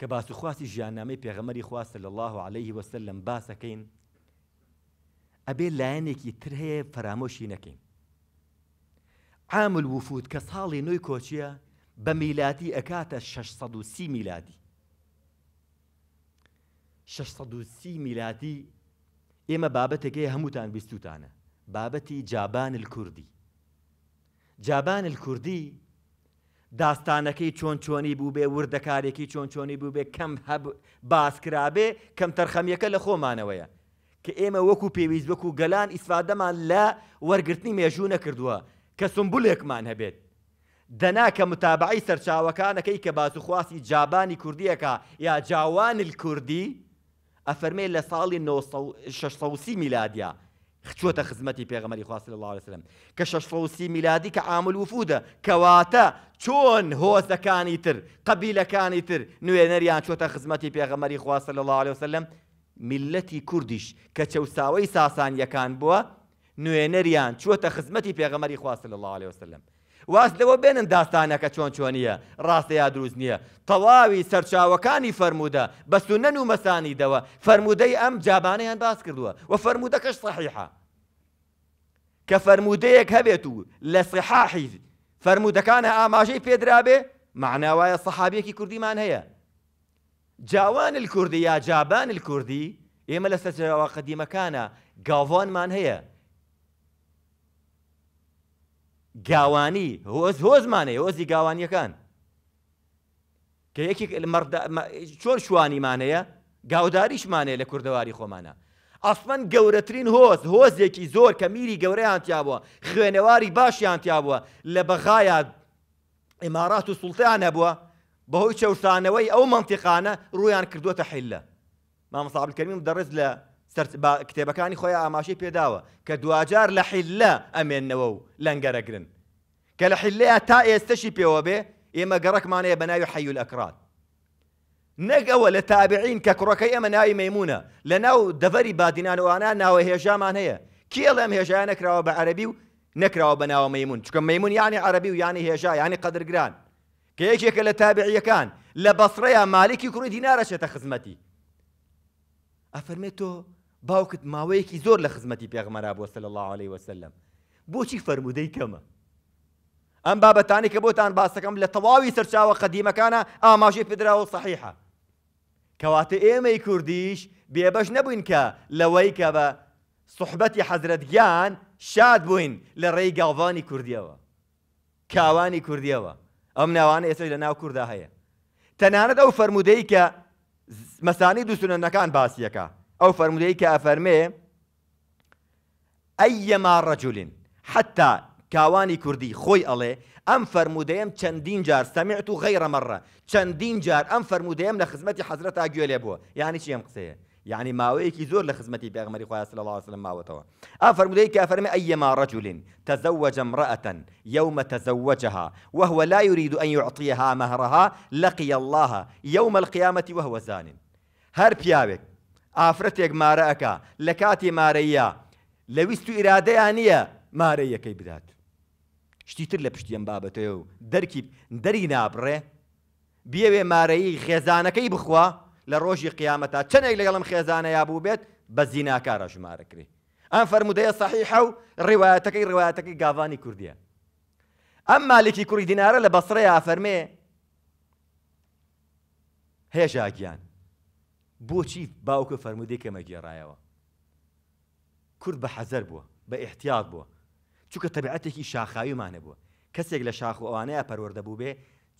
کە باسوخواستی ژیانامەی پێغەمەری خواستە لە الله عليه وەسەر لەم باسەکەین ئەبێ لایەنێکی تر هەیە فەرامۆشی نەکەین عامل وفود کە ساڵی نوۆی کۆچیە بە میلادی ئەکاتە 630 میلادی 630 میلادی ئێمە بابەتێکی هەمووتان بیستوتانە بابەتی جابان کوردی جابان کوردی داستانەکەی چۆن چۆنی بوو بێ وردەکارێکی چۆن چۆنی بوو بێ کەم هەب باسکرابێ کەم تەرخەمیەکە لە خۆمانەوەیە کە ئێمە وەکو پێویست وەکو گەلان ئیسفادەمان لە وەرگرتنی مێژوو نەکردووە کە سمبولێکمان هەبێت دەنا کە متابعی سەرچاوەکانەکەی کە باسوخواستی جابانی کوردیەکە یا جاوان کوردی ئەفەرمێ لە ساڵی 16 میلادیا خچوەتە خزمەتی پێغەمەری خواست لە لاوەسلم کە شەشفەوسی میلادی کە ئامل وفودە کەواتە چۆن هۆزەکانی تر قبیلەکانی تر نوێنەریان چۆتە خزمەتی پێغەمەری خواست لە لاوەسلم میلەتی کوردیش کە چەساوەی ساسانیەکان بووە نوێنەریان چوەتە خزمەتی پێغەمەری خواست لە لاوەسلم واز لەوە بێنن داستانەکە چۆن چۆنیە ڕاستە یا دروست نییە تەواوی سەرچاوەکانی فەرموودە بەستو نەن و مەسانیدەوە فەرمودەی ئەم جابانەیان باس کردووە و فەرمودەکەش صحیحە کە فەرمودەیەک هەبێت و لە سحاحی فەرمودەکانە ئاماژەی پێدرابێ معناوایە سەحابەکی کوردیمان هەیە جاوان الكردی یا جابان الكردی ئێمە لە سەرچاوە قدیمەکانە گاوانمان هەیە گاوانی هۆز هۆزمانەیە هۆزی گاوانیەکان کە یەکی چۆن شوانیمانەیە گاوداریشمانەیە لە کوردەواری خۆمانە ئاسمان گەورەترین هۆز هۆزێکی زۆر کە میری گەورەیانتیا بووە خوێنەواری باشیانتیا بووە لە بەغایە ئمارات و سوڵتیان نەبووە بەهۆی چەوسانەوەی ئەو منتیقانە ڕویان کردووەتە حیلە مامەسابلکەمیم دەڕز لە کتێبەکانی خۆی ئاماشی پێداوە کە دوجار لە حیلە ئەمێننەوە و لەنگەرەگرن کە لە كلحلا تا ئێستەشی پێوە بێ ئێمە گەڕکمانەیە بە ناوی حەیول ئەکرات نەک ئەوە لە تابعین کە کوڕەکەی ئەمە ناوی مەمونە لە ناو دەڤری بادینانوانە ناوە هێژامان هەیە هي ئەم هێژای نەکراوە بە عەربی و نەکراوە ميمون ناوە مەمون چکە مەمون یانی عەربی و یانی هێژا ینی قدرگران کە یەکێکە لە تابعیەکان لە بەسڕەیە مالکی باوکت ماوەیەکی زۆر لە خزمەتی پێغمەرا بۆ سل الله عليه وسلم بۆچی فەرمودەی کەمە ئەم بابەتانی کە بۆتان باسەکەم لە تەواوی سەرچاوە قەدیمەکانە ئاماژێ پێدراوە صحیحە کەواتە ئێمەی کوردیش بێبەش نەبووین کە لەوەی کە بە صحبەتی حەزرەتگیان شاد بووین لە ڕێی گاڵوانی کوردیەوە کاوانی کوردیەوە ئەم ناوانە ئێستا لە ناو کووردا هەیە تەنانەت ئەو فەرمودەی کە مەسانی دووسونەنەکان باسیەکە أو فرمودي كأفرمي أيما رجل حتى كاواني كردي خوي ألي أم فرموديم چندين جار سمعت غير مرة چندين جار أم فرموديم لخزمتي حضرت أجوالي أبوه يعني شيء قصيه يعني ما زۆر لە خزمەتی پێغمەری خۆیان صلى الله وسلم ما وتوا فرمودەی کە أفرمي أيما رجل تزوج امرأة يوم تزوجها وهو لا يريد أن يعطيها مهرها لقي الله يوم القيامة وهو زان هر بيابك ئافرەتێک مارە ئەکا لە کاتی مارەیە لە ویست و ئیرادەیان نییە مارەیەکەی بدات شتی تر لە پشتیم بابەتەوە و دەرکی دەری نابڕێ بیاوێ مارەیی خێزانەکەی بخوا لە ڕۆژی قیامەتا چنێک لەگەڵم خێزانە یابوو بێت بە زیناکارە ژمارەکرێ ئەم فرەرمودەیە صحیحە و ڕێواتەکەی ڕێواتەکەی گاوانی کوردیە ئەم مالێکی کوردی دینارە لە بەسڕەیە ئافەرمێ هێژاگیان بۆچی باوکە فەرمودی کەمە گێڕایەوە کورد بە حەزەر بووە بە احتیاط بووە چووکە تەبعەتێکی شاخاویمانە بووە کەسێک لە شاخ ئەوانەیە پەروەەردەبوو بێ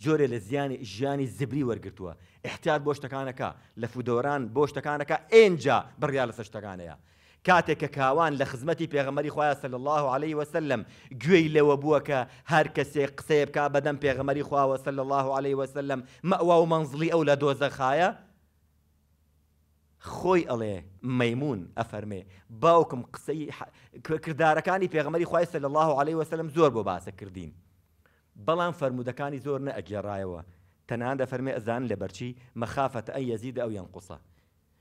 جۆرێ لە زیانی ژیانی زبری وەرگتووە احتیات بۆ شتەکانەکە لە فودۆران بۆ شتەکانەکە ئێنجا بڕیا لە سەشتەکانەیە کاتێک کە کاوان لە خزمەتی پێغەمەری خۆیان سل الله عليه وسلم گوێی لەوە بووە کە هەر کەسێ قسەیە بک بەدەم پێغەمەری خواوە سل الله عليه وسلم مەوا و منزڵی ئەو لە دۆزەخایە خۆی ئەڵێ مەمون ئەفەرمێ باوکم قسەی کردارەکانی پێغمەری خی سە لە الله عليه وسلم زۆر بۆ باسە کردین بەڵام فرەرمودەکانی زۆر نە ئەگێڕایەوە تەنان دەفەرمێ ئەزان لە بەرچی مەخافەت ئە یەزیدا ئەو یان قوسە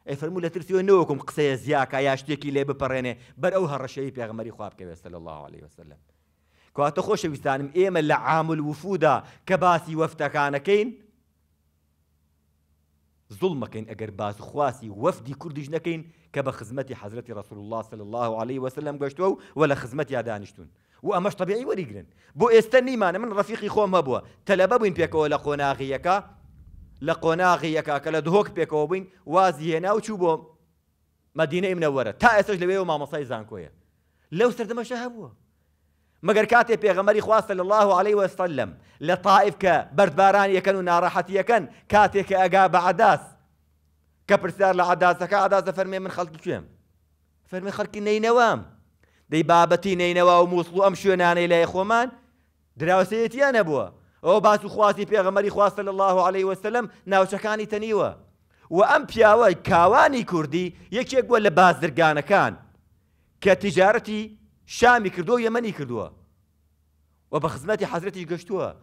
ئەی فەرمو لە ترسیەوە نەوەکم قسەیە زیاکە یا شتێکی لێ بپەڕێنێ بەر ئەو هەڕەشەی پێغمەری خوابکەوێت سە لە الله عليه وسلم کاتە خۆشەویستانم ئێمە لە عامل وفودا کە باسی وەفتەکانەکەین زڵمەکەین اگر باز خواسي وفدي نەکەین نكين بە خزمتي حەزرەتی رسول الله صلى الله عليه وسلم گەشتووە ولا خزمتي لە خزمەتی طبيعي و ئەمەش طبیعی وەریگرن من رفيقي خۆم هەبووە تەلەبە بووین پێکەوە لە قۆناغیەکە لا قۆناغیەکە کە لە دهۆک پێکەوە بووین وازی هێنا و چوو بۆ تا اسج لبيو ما مصاي زانكويا لو سەردەمەشە هەبووە مگر کاتێ پێغەمەری خواستە لە الله عليه وسلم لطائف تائف برد بەردباران یەکەن و ناڕەحەتیەکەن کاتێک کە ئەگا بە عداس کە پرسیار لعداس عداسەکە عداس فەرمێ من خەڵکی کوێم فەرمی خەڵکی نینەوەم دەی بابەتی نینەوە و مووسڵ ئەم شوێنانەی لای خۆمان دراوسەتیان نەبووە ئەوە باس و خواستی پێغەمەری خواستە لە الله عليه وسلم ناوچەکانی تەنیوە و ئەم پیاوە کاوانی کوردی یەکێک بووە لە بازرگانەکان کە تیجارەتی شامی کردووە یەمەنی کردووە و بە خزمەتی حەزرەتیش گەشتووە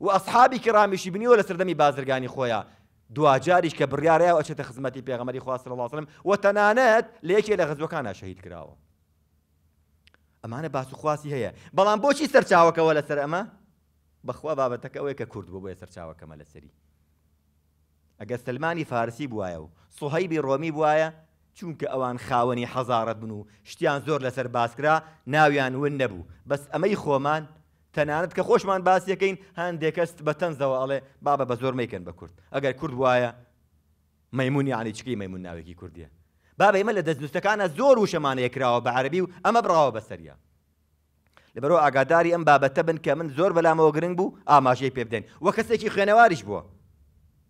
و ئەسحابی کرامیشی بنیوە لە سەردەمی بازرگانی خۆیان دوجاریش کە بڕیارەیە و ئەچێتە خزمەتی پێغەمەری خواست لە لاسم و تەنانەت لە یەکێ لە غزوەکانە شەهید کراوە ئەمانە باسوخواسی هەیە بەڵام بۆچی سەرچاوەکەەوە لەسەر ئەمە بەخوا بابەتەکەەوەی کە کورد بۆ بۆیە سەرچاوەکەمە لەسەری ئەگە سلمانی فارسی بواە و سوهەیبی ڕۆمی بواە چونکە ئەوان خاوەنی حەزارەت بن و شتیان زۆر لەسەر باسکرا ناویان ون نەبوو بەس ئەمەی خۆمان تەنانەت کە خۆشمان باسیەکەین هەندێکەست بە تەنزەوە ئەڵێ بابە بە زۆر مەیکەن بە کورد ئەگەر کورد وایە مەمونی عنی چکی مەمون ناوێکی کوردیە بابە ئمە لە دەستنووسەکانە زۆر وشەمانەیە کراوە بە عربی و ئەمە بڕاوە بەسەریە لەبەرەوە ئاگاداری ئەم بابەتە بن کە من زۆر بەلامەوە گرنگ بوو ئاماژەی پێ بدەین وە کەسێکی خوێنەواریش بووە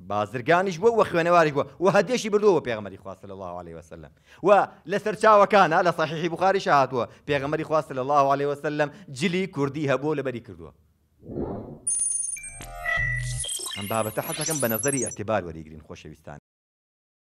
بازرگانیش بووە وە خوێنەواریش بووە و هەدێشی بردووە پێغمەری خواستە لە الله عليه وسلم و لەسەر چاوەکانە لە صحیحی بخاری شاهاتوە پێغمەری خواستە لە الله عليه وسلم جلی کوردی هەبوو لە بەری کردووە ئەم بابەتە حەزەکەم بە نظری ئەتیبار وەریگرین خۆشەویستان